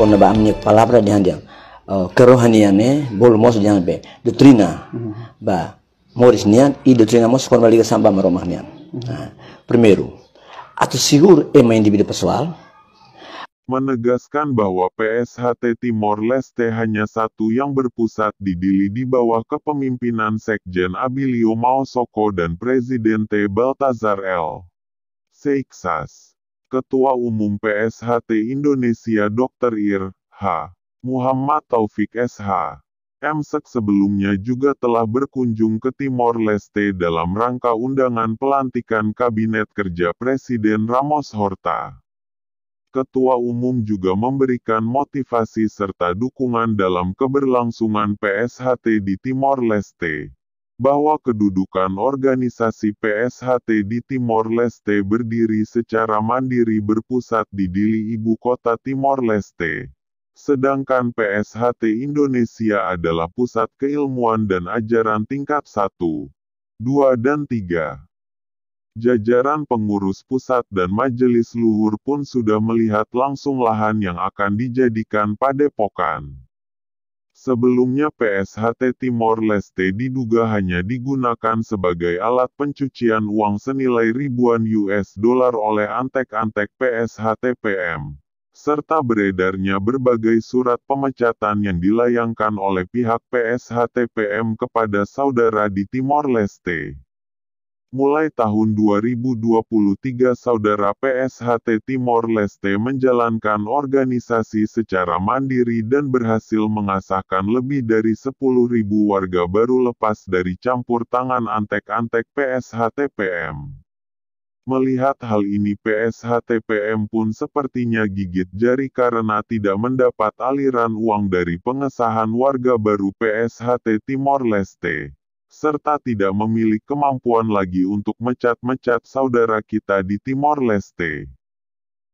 kono ba amni palabra di handiam euh, kerohaniane bol mos di handbe doktrina mhm. ba moris nian i doutrina mos kono liga samba maromah mhm. nian primeiro atau sigur ema individu pessoal menegaskan bahwa PSHT Timor Leste hanya satu yang berpusat di Dili di bawah kepemimpinan Sekjen Abilio Maosoko dan Presiden T. Baltazar L. Seixas. Ketua Umum PSHT Indonesia Dr. Ir. H. Muhammad Taufik SH. MSEK sebelumnya juga telah berkunjung ke Timor Leste dalam rangka undangan pelantikan Kabinet Kerja Presiden Ramos Horta. Ketua Umum juga memberikan motivasi serta dukungan dalam keberlangsungan PSHT di Timor Leste bahwa kedudukan organisasi PSHT di Timor Leste berdiri secara mandiri berpusat di Dili ibu kota Timor Leste. Sedangkan PSHT Indonesia adalah pusat keilmuan dan ajaran tingkat 1, 2 dan 3. Jajaran pengurus pusat dan majelis luhur pun sudah melihat langsung lahan yang akan dijadikan padepokan. Sebelumnya PSHT Timor Leste diduga hanya digunakan sebagai alat pencucian uang senilai ribuan US dollar oleh antek-antek PSHT PM serta beredarnya berbagai surat pemecatan yang dilayangkan oleh pihak PSHTPM kepada saudara di Timor Leste. Mulai tahun 2023 saudara PSHT Timor Leste menjalankan organisasi secara mandiri dan berhasil mengasahkan lebih dari 10.000 warga baru lepas dari campur tangan antek-antek PSHTPM. Melihat hal ini PSHTPM pun sepertinya gigit jari karena tidak mendapat aliran uang dari pengesahan warga baru PSHT Timor Leste serta tidak memiliki kemampuan lagi untuk mecat-mecat saudara kita di Timor Leste.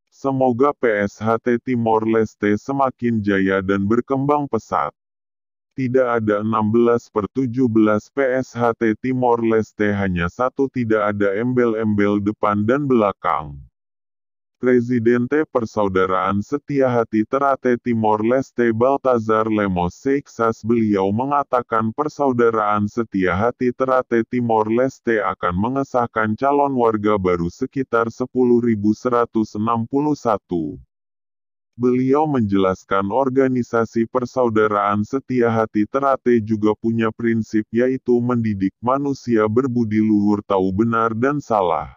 Semoga PSHT Timor Leste semakin jaya dan berkembang pesat. Tidak ada 16 per 17 PSHT Timor Leste hanya satu tidak ada embel-embel depan dan belakang. Presidente Persaudaraan Setia Hati Terate Timor Leste Baltazar Lemos Seixas beliau mengatakan Persaudaraan Setia Hati Terate Timor Leste akan mengesahkan calon warga baru sekitar 10.161. Beliau menjelaskan organisasi Persaudaraan Setia Hati Terate juga punya prinsip yaitu mendidik manusia berbudi luhur tahu benar dan salah.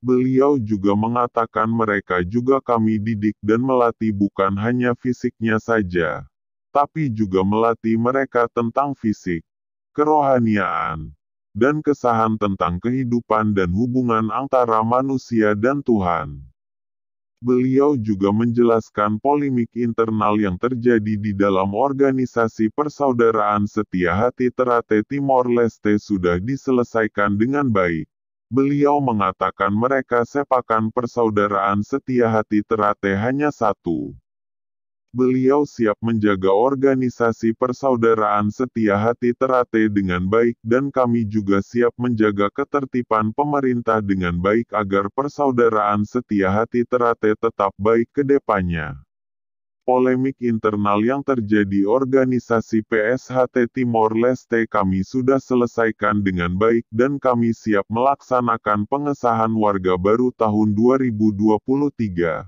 Beliau juga mengatakan mereka juga kami didik dan melatih bukan hanya fisiknya saja, tapi juga melatih mereka tentang fisik, kerohaniaan, dan kesahan tentang kehidupan dan hubungan antara manusia dan Tuhan. Beliau juga menjelaskan polemik internal yang terjadi di dalam organisasi persaudaraan setia hati Terate Timor Leste sudah diselesaikan dengan baik. Beliau mengatakan mereka sepakan persaudaraan setia hati terate hanya satu. Beliau siap menjaga organisasi persaudaraan setia hati terate dengan baik dan kami juga siap menjaga ketertiban pemerintah dengan baik agar persaudaraan setia hati terate tetap baik ke depannya polemik internal yang terjadi organisasi PSHT Timor Leste kami sudah selesaikan dengan baik dan kami siap melaksanakan pengesahan warga baru tahun 2023.